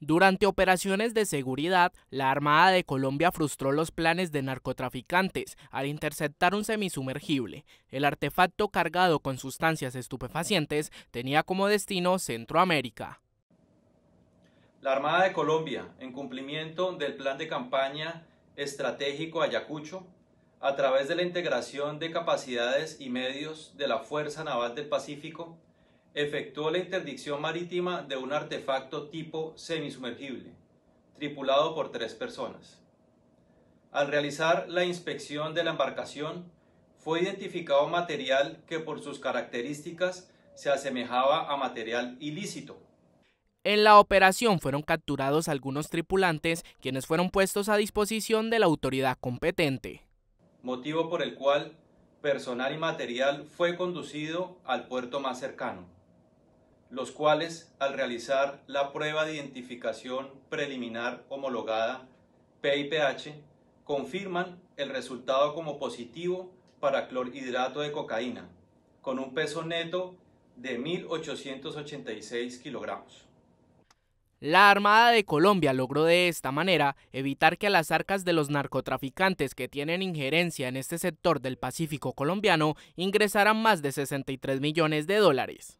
Durante operaciones de seguridad, la Armada de Colombia frustró los planes de narcotraficantes al interceptar un semisumergible. El artefacto cargado con sustancias estupefacientes tenía como destino Centroamérica. La Armada de Colombia, en cumplimiento del plan de campaña estratégico Ayacucho, a través de la integración de capacidades y medios de la Fuerza Naval del Pacífico, efectuó la interdicción marítima de un artefacto tipo semisumergible, tripulado por tres personas. Al realizar la inspección de la embarcación, fue identificado material que por sus características se asemejaba a material ilícito. En la operación fueron capturados algunos tripulantes, quienes fueron puestos a disposición de la autoridad competente. Motivo por el cual personal y material fue conducido al puerto más cercano los cuales al realizar la prueba de identificación preliminar homologada PIPH confirman el resultado como positivo para clorhidrato de cocaína, con un peso neto de 1.886 kilogramos. La Armada de Colombia logró de esta manera evitar que a las arcas de los narcotraficantes que tienen injerencia en este sector del Pacífico colombiano ingresaran más de 63 millones de dólares.